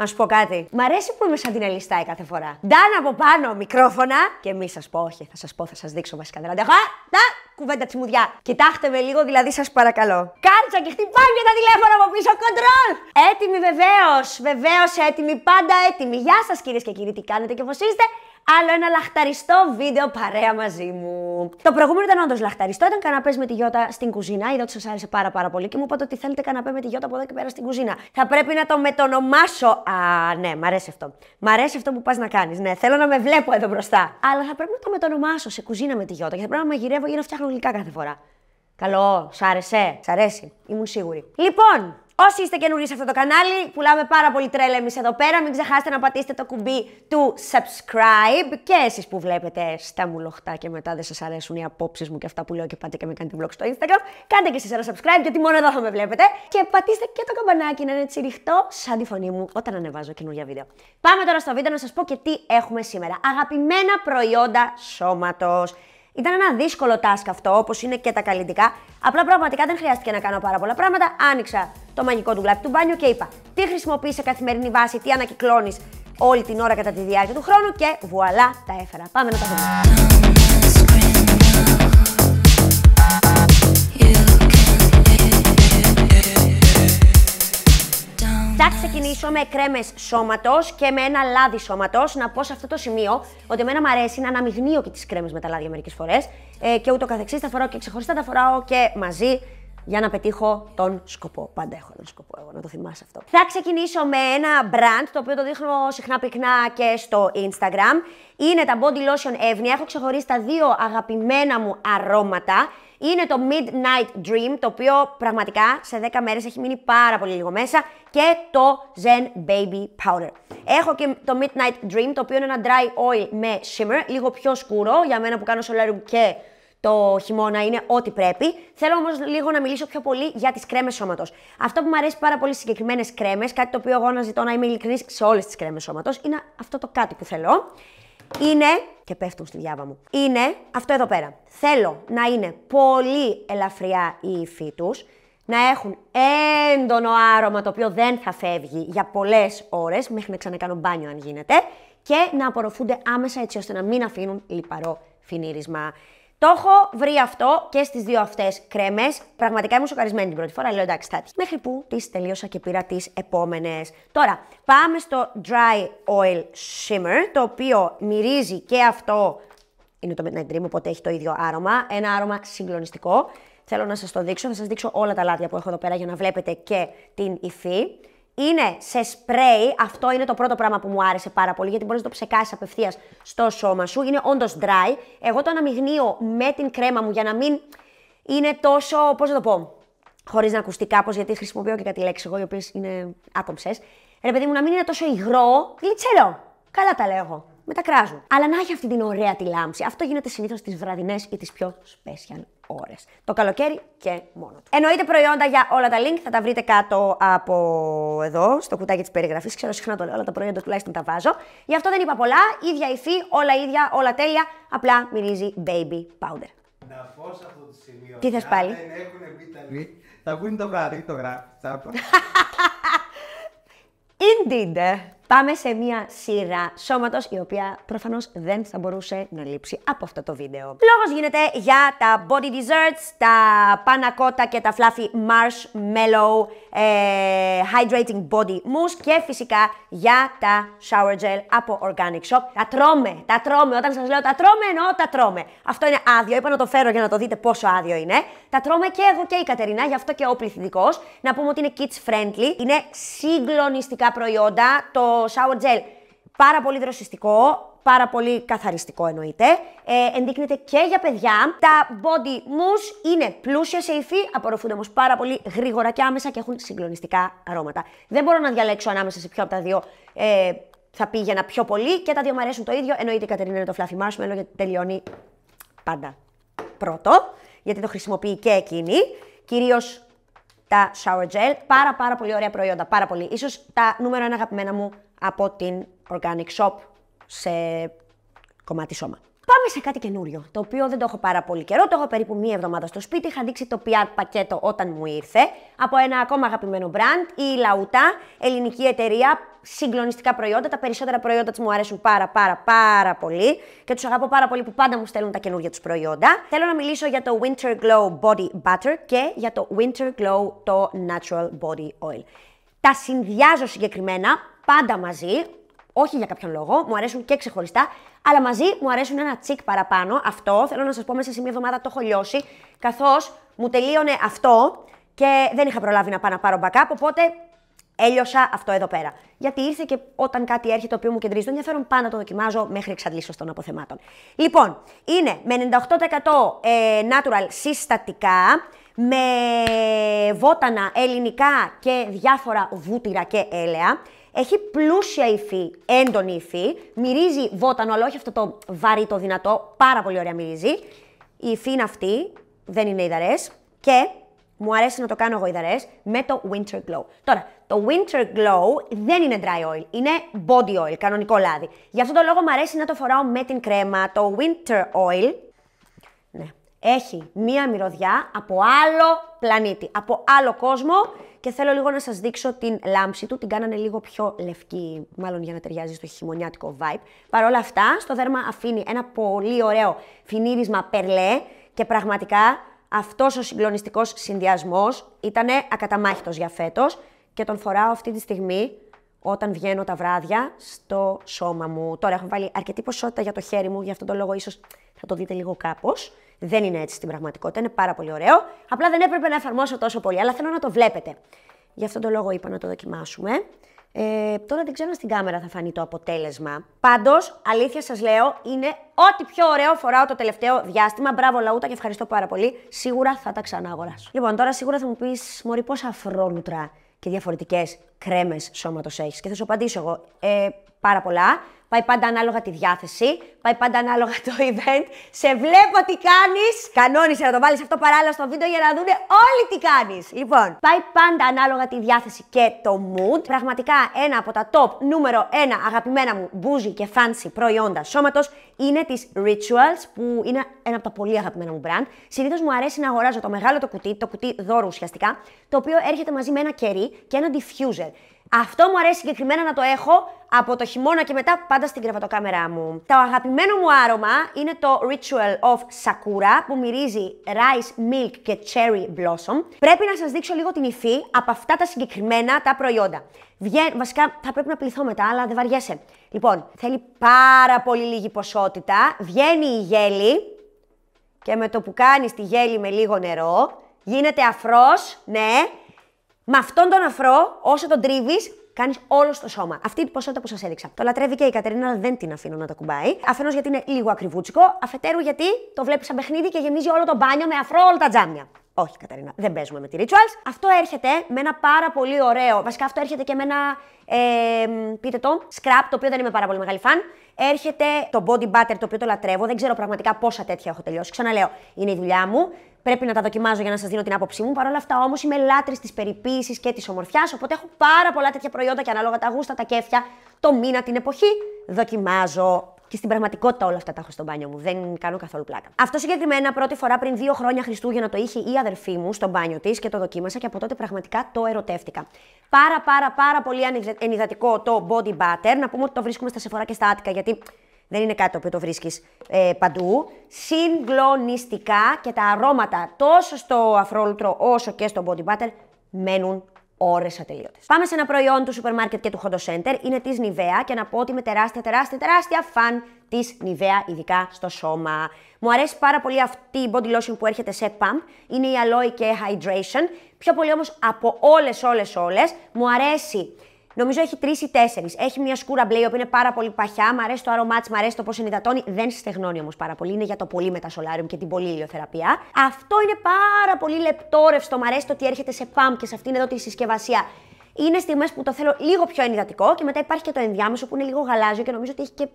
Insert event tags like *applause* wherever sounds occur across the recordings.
Να σου πω κάτι. Μ' αρέσει που είμαι σαν την Ελιστάη κάθε φορά. Ντάν από πάνω, μικρόφωνα. Και μη σας πω, όχι, θα σας πω, θα σας δείξω βασικά. Δεν αντέχω. Τα κουβέντα τσιμουδιά. Κοιτάξτε με λίγο, δηλαδή σας παρακαλώ. Κάρτσα και χτυπάει και τα τηλέφωνα από πίσω, κοντρόλ! Έτοιμοι βεβαίως, βεβαίως έτοιμοι, πάντα έτοιμοι. Γεια σας κυρίες και κύριοι, τι κάνετε και πώς είστε άλλο ένα λαχταριστό βίντεο παρέα μαζί μου. Το προηγούμενο ήταν όντως λαχταριστό, ήταν καναπές με τη Γιώτα στην κουζίνα. Είδα ότι σας άρεσε πάρα, πάρα πολύ και μου είπατε ότι θέλετε καναπέ με τη Γιώτα από εδώ και πέρα στην κουζίνα. Θα πρέπει να το μετονομάσω. Α, ναι, μ' αρέσει αυτό. Μ' αρέσει αυτό που πας να κάνεις. Ναι, θέλω να με βλέπω εδώ μπροστά. Αλλά θα πρέπει να το μετονομάσω σε κουζίνα με τη Γιώτα και θα πρέπει να μαγειρεύω για να φτιάχνω γλυκά κάθε φορά. Καλό, σ' άρεσε, σ' αρέσει, ήμουν σίγουρη. Λοιπόν, Όσοι είστε καινούριοι σε αυτό το κανάλι, πουλάμε πάρα πολύ τρέλα εμείς εδώ πέρα. Μην ξεχάσετε να πατήσετε το κουμπί του subscribe. Και εσείς που βλέπετε στα μουλοχτά και μετά δεν σας αρέσουν οι απόψεις μου και αυτά που λέω και πάτε και με κάνετε vlog στο Instagram, κάντε και εσείς ένα subscribe γιατί μόνο εδώ θα με βλέπετε. Και πατήστε και το καμπανάκι να είναι τσιριχτό σαν τη φωνή μου όταν ανεβάζω καινούργια βίντεο. Πάμε τώρα στο βίντεο να σας πω και τι έχουμε σήμερα. Αγαπημένα προϊόντα σώματος. Ήταν ένα δύσκολο task αυτό, όπως είναι και τα καλλιτικά. Απλά πραγματικά δεν χρειάστηκε να κάνω πάρα πολλά πράγματα. Άνοιξα το μαγικό του γλάπι του μπάνιου και είπα τι χρησιμοποιείς σε καθημερινή βάση, τι ανακυκλώνεις όλη την ώρα κατά τη διάρκεια του χρόνου και βουαλά τα έφερα. Πάμε να τα δούμε. ξεκινήσω με κρέμες σώματος και με ένα λάδι σώματος. Να πω σε αυτό το σημείο ότι εμένα μου αρέσει να αναμειγνύω και τις κρέμες με τα λάδια μερικές φορές ε, και ούτω καθεξής. Τα φοράω και ξεχωριστά, τα φοράω και μαζί για να πετύχω τον σκοπό. Πάντα έχω έναν σκοπό, εγώ να το θυμάσαι αυτό. Θα ξεκινήσω με ένα brand το οποίο το δείχνω συχνά πυκνά και στο Instagram. Είναι τα Body Lotion Evnia. Έχω ξεχωρίσει τα δύο αγαπημένα μου αρώματα είναι το Midnight Dream, το οποίο πραγματικά σε 10 μέρες έχει μείνει πάρα πολύ λίγο μέσα και το Zen Baby Powder. Έχω και το Midnight Dream, το οποίο είναι ένα dry oil με shimmer, λίγο πιο σκούρο, για μένα που κάνω solarium και το χειμώνα είναι ό,τι πρέπει. Θέλω όμως λίγο να μιλήσω πιο πολύ για τις κρέμες σώματος. Αυτό που μου αρέσει πάρα πολύ στις συγκεκριμένες κρέμες, κάτι το οποίο εγώ ζητώ να είμαι ειλικρινής σε όλες τις κρέμες σώματος, είναι αυτό το κάτι που θέλω είναι και πέφτουν στη διάβα μου. Είναι αυτό εδώ πέρα. Θέλω να είναι πολύ ελαφριά οι υφή τους, να έχουν έντονο άρωμα το οποίο δεν θα φεύγει για πολλές ώρες, μέχρι να ξανακάνω μπάνιο αν γίνεται, και να απορροφούνται άμεσα έτσι ώστε να μην αφήνουν λιπαρό φινίρισμα. Το έχω βρει αυτό και στις δύο αυτές κρέμες. Πραγματικά είμαι σοκαρισμένη την πρώτη φορά, λέω εντάξει, Μέχρι που τις τελείωσα και πήρα τις επόμενες. Τώρα, πάμε στο Dry Oil Shimmer, το οποίο μυρίζει και αυτό. Είναι το Midnight Dream, οπότε έχει το ίδιο άρωμα. Ένα άρωμα συγκλονιστικό. Θέλω να σας το δείξω. Θα σας δείξω όλα τα λάδια που έχω εδώ πέρα για να βλέπετε και την υφή είναι σε σπρέι. Αυτό είναι το πρώτο πράγμα που μου άρεσε πάρα πολύ, γιατί μπορείς να το ψεκάσεις απευθείας στο σώμα σου. Είναι όντως dry. Εγώ το αναμειγνύω με την κρέμα μου για να μην είναι τόσο. Πώς να το πω. Χωρίς να ακουστεί κάπως, γιατί χρησιμοποιώ και κάτι λέξη εγώ, οι οποίες είναι άκομψε. Ρε παιδί μου, να μην είναι τόσο υγρό. γλιτσερό, Καλά τα λέω εγώ τα κράζουν. Αλλά να έχει αυτή την ωραία τη λάμψη. Αυτό γίνεται συνήθως τις βραδινές ή τις πιο special ώρες. Το καλοκαίρι και μόνο. Εννοείται προϊόντα για όλα τα link, θα τα βρείτε κάτω από εδώ, στο κουτάκι της περιγραφής. Ξέρω συχνά το λέω, όλα τα προϊόντα τουλάχιστον τα βάζω. Γι' αυτό δεν είπα πολλά, ίδια υφή, όλα ίδια, όλα τέλεια. Απλά μυρίζει baby powder. Να αυτό το σημείο. Τι θες πάλι. δεν έχουν βιταμίνη, θα βγουν το βράδυ, το γράφει. *laughs* Indeed. Ε. Πάμε σε μια σειρά σώματος η οποία προφανώς δεν θα μπορούσε να λείψει από αυτό το βίντεο. Λόγος γίνεται για τα body desserts, τα πανακότα και τα fluffy marshmallow ε, hydrating body mousse και φυσικά για τα shower gel από organic shop. Τα τρώμε, τα τρώμε. Όταν σας λέω τα τρώμε, εννοώ τα τρώμε. Αυτό είναι άδειο. Είπα να το φέρω για να το δείτε πόσο άδειο είναι. Τα τρώμε και εγώ και η Κατερινά, γι' αυτό και ο πληθυντικός. Να πούμε ότι είναι kids friendly. Είναι συγκλονιστικά προϊόντα. Το shower gel. Πάρα πολύ δροσιστικό, πάρα πολύ καθαριστικό εννοείται. Ε, ενδείκνεται και για παιδιά. Τα body mousse είναι πλούσια σε υφή, απορροφούνται όμως πάρα πολύ γρήγορα και άμεσα και έχουν συγκλονιστικά αρώματα. Δεν μπορώ να διαλέξω ανάμεσα σε ποιο από τα δύο ε, θα πήγαινα πιο πολύ και τα δύο μου αρέσουν το ίδιο. Εννοείται η Κατερίνα είναι το fluffy marshmallow γιατί τελειώνει πάντα πρώτο, γιατί το χρησιμοποιεί και εκείνη. Κυρίως τα shower gel, πάρα πάρα πολύ ωραία προϊόντα, πάρα πολύ. Ίσως τα νούμερο ένα αγαπημένα μου από την Organic Shop σε κομμάτι σώμα. Πάμε σε κάτι καινούριο, το οποίο δεν το έχω πάρα πολύ καιρό, το έχω περίπου μία εβδομάδα στο σπίτι, είχα δείξει το PR πακέτο όταν μου ήρθε, από ένα ακόμα αγαπημένο brand, η Λαουτά, ελληνική εταιρεία, συγκλονιστικά προϊόντα, τα περισσότερα προϊόντα της μου αρέσουν πάρα πάρα πάρα πολύ και τους αγαπώ πάρα πολύ που πάντα μου στέλνουν τα καινούργια τους προϊόντα. Θέλω να μιλήσω για το Winter Glow Body Butter και για το Winter Glow το Natural Body Oil. Τα συνδυάζω συγκεκριμένα πάντα μαζί, όχι για κάποιον λόγο, μου αρέσουν και ξεχωριστά, αλλά μαζί μου αρέσουν ένα τσικ παραπάνω. Αυτό θέλω να σας πω μέσα σε μία εβδομάδα το έχω λιώσει, καθώς μου τελείωνε αυτό και δεν είχα προλάβει να πάω να πάρω backup, οπότε έλειωσα αυτό εδώ πέρα. Γιατί ήρθε και όταν κάτι έρχεται το οποίο μου κεντρίζει το ενδιαφέρον, πάω το δοκιμάζω μέχρι εξαντλήσω των αποθεμάτων. Λοιπόν, είναι με 98% ε, natural συστατικά, με βότανα ελληνικά και διάφορα βούτυρα και έλαια. Έχει πλούσια υφή, έντονη υφή. Μυρίζει βότανο, αλλά όχι αυτό το βαρύ, το δυνατό. Πάρα πολύ ωραία μυρίζει. Η υφή είναι αυτή, δεν είναι ιδαρές. Και μου αρέσει να το κάνω εγώ ιδαρές με το Winter Glow. Τώρα, το Winter Glow δεν είναι dry oil, είναι body oil, κανονικό λάδι. Γι' αυτό τον λόγο μου αρέσει να το φοράω με την κρέμα. Το Winter Oil έχει μία μυρωδιά από άλλο πλανήτη, από άλλο κόσμο και θέλω λίγο να σας δείξω την λάμψη του. Την κάνανε λίγο πιο λευκή, μάλλον για να ταιριάζει στο χειμωνιάτικο vibe. Παρ' όλα αυτά, στο δέρμα αφήνει ένα πολύ ωραίο φινίρισμα περλέ και πραγματικά αυτός ο συγκλονιστικός συνδυασμός ήταν ακαταμάχητος για φέτος και τον φοράω αυτή τη στιγμή όταν βγαίνω τα βράδια στο σώμα μου. Τώρα έχω βάλει αρκετή ποσότητα για το χέρι μου, γι' αυτόν τον λόγο ίσως θα το δείτε λίγο κάπως. Δεν είναι έτσι στην πραγματικότητα. Είναι πάρα πολύ ωραίο. Απλά δεν έπρεπε να εφαρμόσω τόσο πολύ, αλλά θέλω να το βλέπετε. Γι' αυτόν τον λόγο είπα να το δοκιμάσουμε. Ε, τώρα δεν ξέρω αν στην κάμερα θα φανεί το αποτέλεσμα. Πάντως, αλήθεια σας λέω, είναι ό,τι πιο ωραίο φοράω το τελευταίο διάστημα. Μπράβο, Λαούτα, και ευχαριστώ πάρα πολύ. Σίγουρα θα τα ξανά αγοράσω. Λοιπόν, τώρα σίγουρα θα μου πεις Μωρή πόσα φρόνουτρα και διαφορετικές κρέμες σώματος έχεις. Και θα σου απαντήσω εγώ. Ε, πάρα πολλά. Πάει πάντα ανάλογα τη διάθεση, πάει πάντα ανάλογα το event. Σε βλέπω τι κάνεις. Κανόνισε να το βάλεις αυτό παράλληλα στο βίντεο για να δούνε όλοι τι κάνεις. Λοιπόν, πάει πάντα ανάλογα τη διάθεση και το mood. Πραγματικά ένα από τα top νούμερο ένα αγαπημένα μου μπουζι και fancy προϊόντα σώματος είναι τη Rituals, που είναι ένα από τα πολύ αγαπημένα μου brand. Συνήθως μου αρέσει να αγοράζω το μεγάλο το κουτί, το κουτί δώρο ουσιαστικά, το οποίο έρχεται μαζί με ένα κερί και ένα diffuser. Αυτό μου αρέσει συγκεκριμένα να το έχω από το χειμώνα και μετά πάντα στην κρεβατοκάμερά μου. Το αγαπημένο μου άρωμα είναι το Ritual of Sakura που μυρίζει rice, milk και cherry blossom. Πρέπει να σας δείξω λίγο την υφή από αυτά τα συγκεκριμένα τα προϊόντα. Βγαίνει, βασικά θα πρέπει να πληθώ μετά, αλλά δεν βαριέσαι. Λοιπόν, θέλει πάρα πολύ λίγη ποσότητα. Βγαίνει η γέλη και με το που κάνεις τη γέλη με λίγο νερό, γίνεται αφρός, ναι, με αυτόν τον αφρό, όσο τον τρίβεις, κάνεις όλο το σώμα. Αυτή η ποσότητα που σας έδειξα. Το λατρεύει και η Κατερίνα, αλλά δεν την αφήνω να το κουμπάει. Αφενός γιατί είναι λίγο ακριβούτσικο, αφετέρου γιατί το βλέπει σαν παιχνίδι και γεμίζει όλο το μπάνιο με αφρό όλα τα τζάμια. Όχι, Καταρίνα, δεν παίζουμε με τη rituals. Αυτό έρχεται με ένα πάρα πολύ ωραίο. Βασικά, αυτό έρχεται και με ένα. Ε, πείτε το. Scrap, το οποίο δεν είμαι πάρα πολύ μεγάλη φαν. Έρχεται το body butter, το οποίο το λατρεύω. Δεν ξέρω πραγματικά πόσα τέτοια έχω τελειώσει. Ξαναλέω, είναι η δουλειά μου. Πρέπει να τα δοκιμάζω για να σας δίνω την άποψή μου. Παρ' όλα αυτά, όμως, είμαι λάτρης της περιποίησης και της ομορφιάς. Οπότε έχω πάρα πολλά τέτοια προϊόντα και ανάλογα τα γούστα, τα κέφια, το μήνα, την εποχή. Δοκιμάζω και στην πραγματικότητα όλα αυτά τα έχω στο μπάνιο μου. Δεν κάνω καθόλου πλάκα. Αυτό συγκεκριμένα πρώτη φορά πριν δύο χρόνια Χριστούγεννα το είχε η αδερφή μου στο μπάνιο της και το δοκίμασα και από τότε πραγματικά το ερωτεύτηκα. Πάρα πάρα πάρα πολύ ενυδατικό το body butter. Να πούμε ότι το βρίσκουμε στα σεφορά και στα άτικα γιατί δεν είναι κάτι το οποίο το βρίσκεις ε, παντού. Συγκλονιστικά και τα αρώματα τόσο στο αφρόλουτρο όσο και στο body butter μένουν ώρες ατελείωτες. Πάμε σε ένα προϊόν του σούπερ μάρκετ και του Hondo Center. Είναι της Nivea και να πω ότι είμαι τεράστια, τεράστια, τεράστια φαν της Nivea, ειδικά στο σώμα. Μου αρέσει πάρα πολύ αυτή η body lotion που έρχεται σε pump. Είναι η Aloe και Hydration. Πιο πολύ όμως από όλες, όλες, όλες μου αρέσει Νομίζω έχει τρεις ή τέσσερις. Έχει μια σκούρα μπλε, η οποία είναι πάρα πολύ παχιά. Μ' αρέσει το άρωμά της, μ' αρέσει το πώς ενυδατώνει. Δεν στεγνώνει όμως πάρα πολύ. Είναι για το πολύ μετασολάριουμ και την πολύ ηλιοθεραπεία. Αυτό είναι πάρα πολύ λεπτόρευστο. Μ' αρέσει το ότι έρχεται σε παμ και σε αυτήν εδώ τη συσκευασία. Είναι στιγμές που το θέλω λίγο πιο ενυδατικό και μετά υπάρχει και το ενδιάμεσο που είναι λίγο γαλάζιο και νομίζω ότι έχει και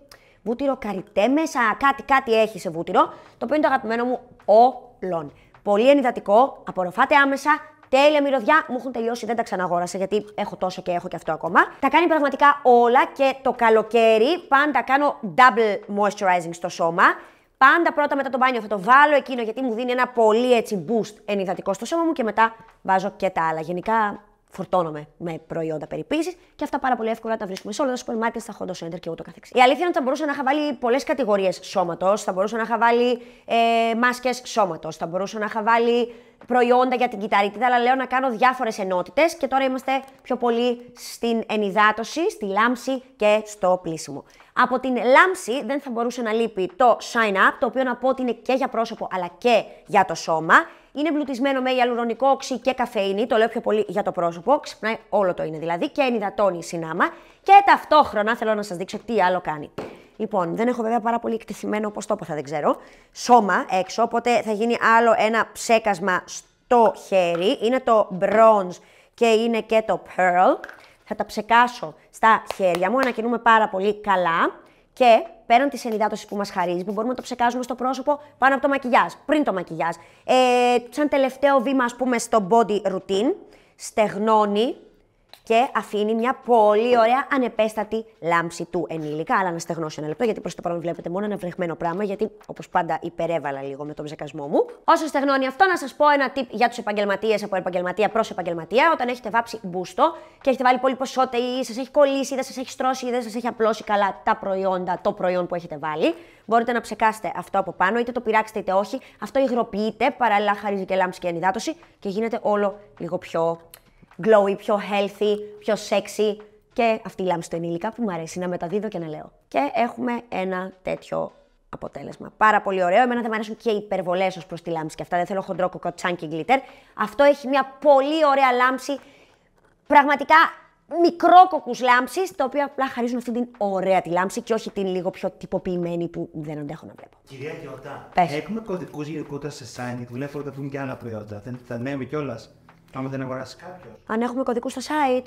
βούτυρο καριτέ μέσα. Κάτι, κάτι έχει σε βούτυρο. Το οποίο είναι το αγαπημένο μου όλων. Πολύ ενυδατικό, απορροφάται άμεσα, τέλεια μυρωδιά, μου έχουν τελειώσει, δεν τα ξαναγόρασα γιατί έχω τόσο και έχω και αυτό ακόμα. Τα κάνει πραγματικά όλα και το καλοκαίρι πάντα κάνω double moisturizing στο σώμα. Πάντα πρώτα μετά το μπάνιο θα το βάλω εκείνο γιατί μου δίνει ένα πολύ έτσι boost ενυδατικό στο σώμα μου και μετά βάζω και τα άλλα. Γενικά φορτώνομαι με προϊόντα περιποίησης και αυτά πάρα πολύ εύκολα τα βρίσκουμε σε όλα τα σούπερ μάρκετ, στα Honda Center και ούτω καθεξής. Η αλήθεια είναι ότι θα μπορούσα να είχα βάλει πολλές κατηγορίες σώματος. Θα μπορούσα να είχα βάλει ε, μάσκες σώματος. Θα μπορούσα να είχα βάλει προϊόντα για την κυταρίτιδα, αλλά λέω να κάνω διάφορες ενότητες και τώρα είμαστε πιο πολύ στην ενυδάτωση, στη λάμψη και στο πλήσιμο. Από την λάμψη δεν θα μπορούσε να λείπει το Shine Up, το οποίο να πω ότι είναι και για πρόσωπο αλλά και για το σώμα. Είναι εμπλουτισμένο με γυαλουρονικό οξύ και καφέινη, το λέω πιο πολύ για το πρόσωπο, ξυπνάει όλο το είναι δηλαδή και ενυδατώνει συνάμα. Και ταυτόχρονα θέλω να σας δείξω τι άλλο κάνει. Λοιπόν, δεν έχω βέβαια πάρα πολύ εκτεθειμένο, όπως το θα δεν ξέρω, σώμα έξω. Οπότε θα γίνει άλλο ένα ψέκασμα στο χέρι. Είναι το bronze και είναι και το pearl. Θα τα ψεκάσω στα χέρια μου, ανακοινούμε πάρα πολύ καλά. Και πέραν της ενυδάτωσης που μας χαρίζει, μπορούμε να το ψεκάζουμε στο πρόσωπο πάνω από το μακιγιάζ, πριν το μακιγιάζ. Ε, σαν τελευταίο βήμα, ας πούμε, στο body routine, στεγνώνει και αφήνει μια πολύ ωραία ανεπέστατη λάμψη του ενήλικα. Αλλά να στεγνώσω ένα λεπτό, γιατί προς το παρόν βλέπετε μόνο ένα βρεγμένο πράγμα, γιατί όπως πάντα υπερέβαλα λίγο με τον ψεκασμό μου. Όσο στεγνώνει αυτό, να σας πω ένα tip για τους επαγγελματίες από επαγγελματία προς επαγγελματία. Όταν έχετε βάψει μπούστο και έχετε βάλει πολύ ποσότητα ή σας έχει κολλήσει, ή δεν σας έχει στρώσει, ή δεν σας έχει απλώσει καλά τα προϊόντα, το προϊόν που έχετε βάλει, μπορείτε να ψεκάσετε αυτό από πάνω, είτε το πειράξετε είτε όχι. Αυτό υγροποιείται, παράλληλα χαρίζει και λάμψη και ενυδάτωση και γίνεται όλο λίγο πιο glowy, πιο healthy, πιο sexy και αυτή η λάμψη του ενήλικα που μου αρέσει να μεταδίδω και να λέω. Και έχουμε ένα τέτοιο αποτέλεσμα. Πάρα πολύ ωραίο. Εμένα δεν μου αρέσουν και οι υπερβολές ως προς τη λάμψη και αυτά. Δεν θέλω χοντρό κοκοτσάν γκλίτερ. Αυτό έχει μια πολύ ωραία λάμψη. Πραγματικά μικρόκοκου λάμψη, τα οποία απλά χαρίζουν αυτή την ωραία τη λάμψη και όχι την λίγο πιο τυποποιημένη που δεν αντέχω να βλέπω. Κυρία Γιώτα, έχουμε κωδικούς για σε σάνι, δουλεύω θα βγουν και άλλα προϊόντα. Δεν θα λέμε κιόλας. Άμα δεν αγοράσει κάποιος. Αν έχουμε κωδικούς στο site.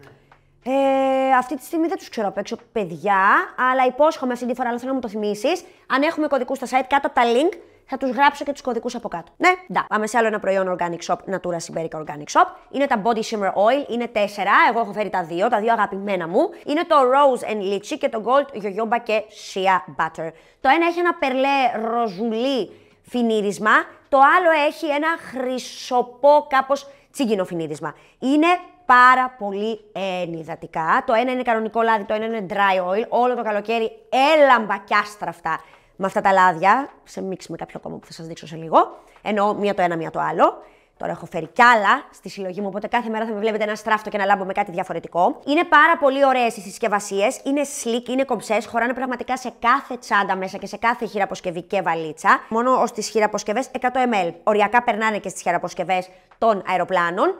Ναι. Ε, αυτή τη στιγμή δεν τους ξέρω απ' έξω παιδιά, αλλά υπόσχομαι αυτή τη φορά, αλλά θέλω να μου το θυμίσεις. Αν έχουμε κωδικούς στα site, κάτω από τα link θα τους γράψω και τους κωδικούς από κάτω. Ναι, ντά. Πάμε σε άλλο ένα προϊόν Organic Shop, Natura Siberica Organic Shop. Είναι τα Body Shimmer Oil, είναι τέσσερα. Εγώ έχω φέρει τα δύο, τα δύο αγαπημένα μου. Είναι το Rose and Lychee και το Gold yoyoba και Shea Butter. Το ένα έχει ένα περλέ ροζουλί φινίρισμα, το άλλο έχει ένα χρυσοπό κάπως τσιγκινοφινίδισμα. Είναι πάρα πολύ ενυδατικά. Το ένα είναι κανονικό λάδι, το ένα είναι dry oil. Όλο το καλοκαίρι έλαμπα κι αυτά με αυτά τα λάδια. Σε μίξη με κάποιο κόμμα που θα σας δείξω σε λίγο. Ενώ μία το ένα, μία το άλλο. Τώρα έχω φέρει κι άλλα στη συλλογή μου, οπότε κάθε μέρα θα με βλέπετε ένα στράφτο και να λάμπω με κάτι διαφορετικό. Είναι πάρα πολύ ωραίες οι συσκευασίες, είναι sleek, είναι κομψές, χωράνε πραγματικά σε κάθε τσάντα μέσα και σε κάθε χειραποσκευή και βαλίτσα. Μόνο ως τις χειραποσκευές 100 ml. Οριακά περνάνε και στις χειραποσκευές των αεροπλάνων.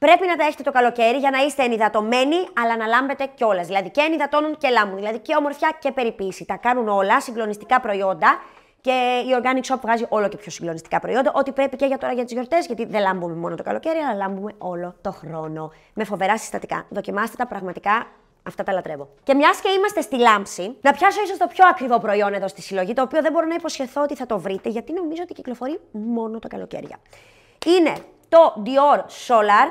Πρέπει να τα έχετε το καλοκαίρι για να είστε ενυδατωμένοι, αλλά να λάμπετε κιόλας. Δηλαδή και ενυδατώνουν και λάμπουν. Δηλαδή και ομορφιά και περιποίηση. Τα κάνουν όλα συγκλονιστικά προϊόντα και η Organic Shop βγάζει όλο και πιο συγκλονιστικά προϊόντα, ό,τι πρέπει και για τώρα για τις γιορτές, γιατί δεν λάμπουμε μόνο το καλοκαίρι, αλλά λάμπουμε όλο το χρόνο. Με φοβερά συστατικά. Δοκιμάστε τα πραγματικά. Αυτά τα λατρεύω. Και μιας και είμαστε στη λάμψη, να πιάσω ίσως το πιο ακριβό προϊόν εδώ στη συλλογή, το οποίο δεν μπορώ να υποσχεθώ ότι θα το βρείτε, γιατί νομίζω ότι κυκλοφορεί μόνο το καλοκαίρι. Είναι το Dior Solar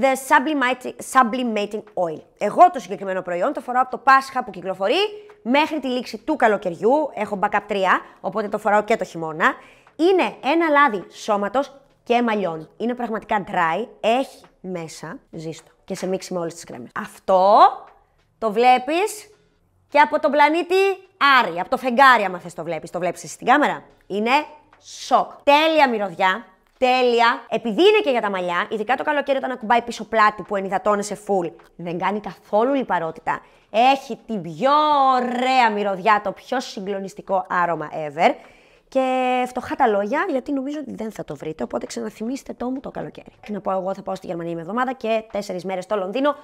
The sublimating, sublimating Oil. Εγώ το συγκεκριμένο προϊόν το φοράω από το Πάσχα που κυκλοφορεί μέχρι τη λήξη του καλοκαιριού. Έχω backup 3, οπότε το φοράω και το χειμώνα. Είναι ένα λάδι σώματος και μαλλιών. Είναι πραγματικά dry, έχει μέσα ζήστο και σε μίξη με όλες τις κρέμες. Αυτό το βλέπεις και από τον πλανήτη Άρη, από το φεγγάρι άμα θες το βλέπεις. Το βλέπεις εσύ στην κάμερα. Είναι σοκ. Τέλεια μυρωδιά, τέλεια. Επειδή είναι και για τα μαλλιά, ειδικά το καλοκαίρι όταν ακουμπάει πίσω πλάτη που σε φουλ, δεν κάνει καθόλου λιπαρότητα. Έχει την πιο ωραία μυρωδιά, το πιο συγκλονιστικό άρωμα ever. Και φτωχά τα λόγια, γιατί νομίζω ότι δεν θα το βρείτε. Οπότε ξαναθυμίστε το μου το καλοκαίρι. Να πω, εγώ θα πάω στη Γερμανία με εβδομάδα και τέσσερις μέρες στο Λονδίνο.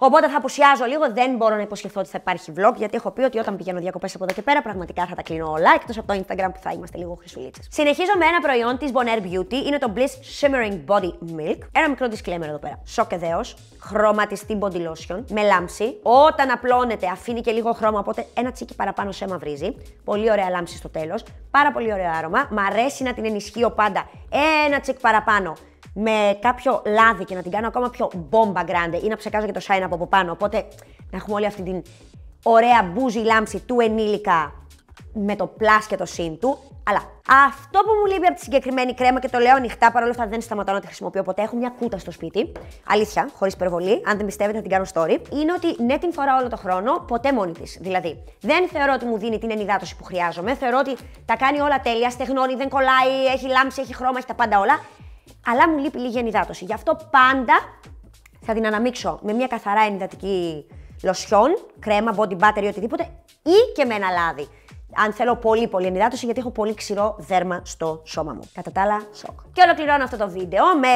Οπότε θα απουσιάζω λίγο. Δεν μπορώ να υποσχεθώ ότι θα υπάρχει vlog, γιατί έχω πει ότι όταν πηγαίνω διακοπές από εδώ και πέρα, πραγματικά θα τα κλείνω όλα, εκτός από το Instagram που θα είμαστε λίγο χρυσουλίτσες. Συνεχίζω με ένα προϊόν της Bonaire Beauty, είναι το Bliss Shimmering Body Milk. Ένα μικρό disclaimer εδώ πέρα. Σοκεδαίο, χρωματιστή body lotion, με λάμψη. Όταν απλώνεται, αφήνει και λίγο χρώμα, οπότε ένα τσίκι παραπάνω σε μαυρίζει. Πολύ ωραία λάμψη στο τέλος. Πάρα πολύ ωραίο άρωμα. Μ' αρέσει να την ενισχύω πάντα ένα τσίκ παραπάνω με κάποιο λάδι και να την κάνω ακόμα πιο μπόμπα γκράντε ή να ψεκάζω και το shine από, από πάνω. Οπότε να έχουμε όλη αυτή την ωραία μπούζι λάμψη του ενήλικα με το πλάσ και το συν του. Αλλά αυτό που μου λείπει από τη συγκεκριμένη κρέμα και το λέω ανοιχτά, παρόλα αυτά δεν σταματάω να τη χρησιμοποιώ ποτέ. Έχω μια κούτα στο σπίτι. Αλήθεια, χωρίς υπερβολή. Αν δεν πιστεύετε, θα την κάνω story. Είναι ότι ναι, την φοράω όλο το χρόνο, ποτέ μόνη της. Δηλαδή, δεν θεωρώ ότι μου δίνει την ενυδάτωση που χρειάζομαι. Θεωρώ ότι τα κάνει όλα τέλεια, στεγνώνει, δεν κολλάει, έχει λάμψη, έχει χρώμα, έχει τα πάντα όλα αλλά μου λείπει λίγη ενυδάτωση. Γι' αυτό πάντα θα την αναμίξω με μια καθαρά ενυδατική λοσιόν, κρέμα, body butter ή οτιδήποτε, ή και με ένα λάδι αν θέλω πολύ πολύ ενυδάτωση, γιατί έχω πολύ ξηρό δέρμα στο σώμα μου. Κατά τα άλλα, σοκ. Και ολοκληρώνω αυτό το βίντεο με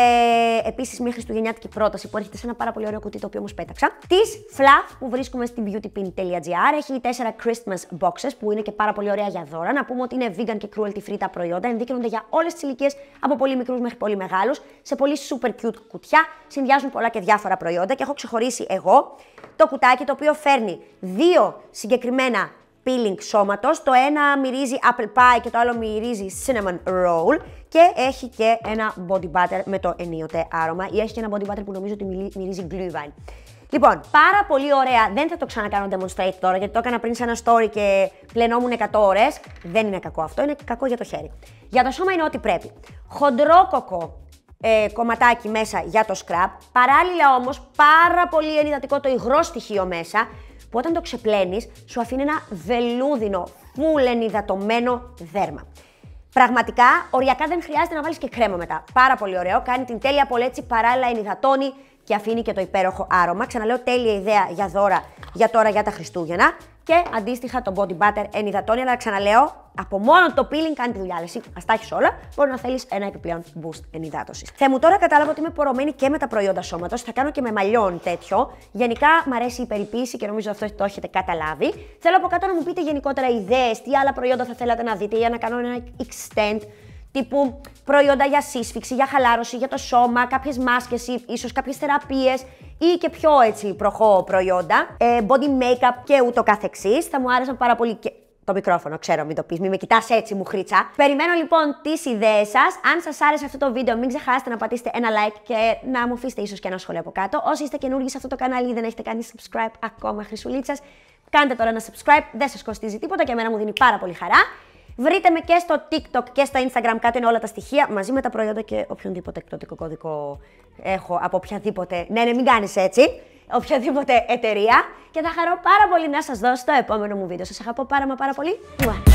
επίσης μια χριστουγεννιάτικη πρόταση που έρχεται σε ένα πάρα πολύ ωραίο κουτί το οποίο όμως πέταξα. Τη φλα που βρίσκουμε στην beautypin.gr. Έχει 4 Christmas boxes που είναι και πάρα πολύ ωραία για δώρα. Να πούμε ότι είναι vegan και cruelty free τα προϊόντα. Ενδείκνονται για όλες τις ηλικίες από πολύ μικρούς μέχρι πολύ μεγάλους. Σε πολύ super cute κουτιά. Συνδυάζουν πολλά και διάφορα προϊόντα και έχω ξεχωρίσει εγώ το κουτάκι το οποίο φέρνει δύο συγκεκριμένα peeling σώματος. Το ένα μυρίζει apple pie και το άλλο μυρίζει cinnamon roll και έχει και ένα body butter με το ενίοτε άρωμα ή έχει και ένα body butter που νομίζω ότι μυρίζει glühwein. Λοιπόν, πάρα πολύ ωραία. Δεν θα το ξανακάνω demonstrate τώρα, γιατί το έκανα πριν σε ένα story και πλενόμουν 100 ώρες. Δεν είναι κακό αυτό, είναι κακό για το χέρι. Για το σώμα είναι ό,τι πρέπει. Χοντρό κοκό, ε, κομματάκι μέσα για το σκραπ. Παράλληλα όμως πάρα πολύ ενυδατικό το υγρό στοιχείο μέσα που όταν το ξεπλένεις, σου αφήνει ένα βελούδινο, φουλ ενυδατωμένο δέρμα. Πραγματικά, οριακά δεν χρειάζεται να βάλεις και κρέμα μετά. Πάρα πολύ ωραίο, κάνει την τέλεια πολέτσι, παράλληλα ενυδατώνει και αφήνει και το υπέροχο άρωμα. Ξαναλέω τέλεια ιδέα για δώρα για τώρα για τα Χριστούγεννα και αντίστοιχα το body butter ενυδατώνει. Αλλά ξαναλέω, από μόνο το peeling κάνει τη δουλειά. Εσύ, ας τα έχεις όλα, μπορεί να θέλεις ένα επιπλέον boost ενυδάτωσης. Θε μου, τώρα κατάλαβα ότι είμαι πορωμένη και με τα προϊόντα σώματος. Θα κάνω και με μαλλιών τέτοιο. Γενικά, μου αρέσει η περιποίηση και νομίζω αυτό το έχετε καταλάβει. Θέλω από κάτω να μου πείτε γενικότερα ιδέες, τι άλλα προϊόντα θα θέλατε να δείτε για να κάνω ένα extend τύπου προϊόντα για σύσφυξη, για χαλάρωση, για το σώμα, κάποιες μάσκες, ή ίσως κάποιες θεραπείες ή και πιο έτσι προχώ προϊόντα, ε, body makeup και ούτω καθεξής. Θα μου άρεσαν πάρα πολύ και... Το μικρόφωνο, ξέρω, μην το πεις, μην με κοιτάς έτσι, μου χρήτσα. Περιμένω λοιπόν τις ιδέες σας. Αν σας άρεσε αυτό το βίντεο, μην ξεχάσετε να πατήσετε ένα like και να μου αφήσετε ίσως και ένα σχόλιο από κάτω. Όσοι είστε καινούργοι σε αυτό το κανάλι ή δεν έχετε κάνει subscribe ακόμα, χρυσουλίτσας, κάντε τώρα ένα subscribe, δεν σας κοστίζει τίποτα και εμένα μου δίνει πάρα πολύ χαρά. Βρείτε με και στο TikTok και στο Instagram, κάτω είναι όλα τα στοιχεία, μαζί με τα προϊόντα και οποιονδήποτε εκδοτικό κωδικό έχω από οποιαδήποτε. Ναι, ναι, μην κάνεις έτσι. Οποιαδήποτε εταιρεία. Και θα χαρώ πάρα πολύ να σας δω στο επόμενο μου βίντεο. Σας αγαπώ πάρα μα πάρα πολύ. Μουά.